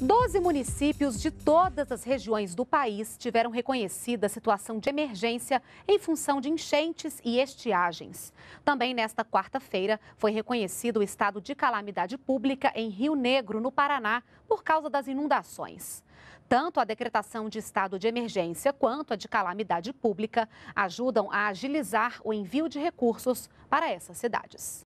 Doze municípios de todas as regiões do país tiveram reconhecida a situação de emergência em função de enchentes e estiagens. Também nesta quarta-feira foi reconhecido o estado de calamidade pública em Rio Negro, no Paraná, por causa das inundações. Tanto a decretação de estado de emergência quanto a de calamidade pública ajudam a agilizar o envio de recursos para essas cidades.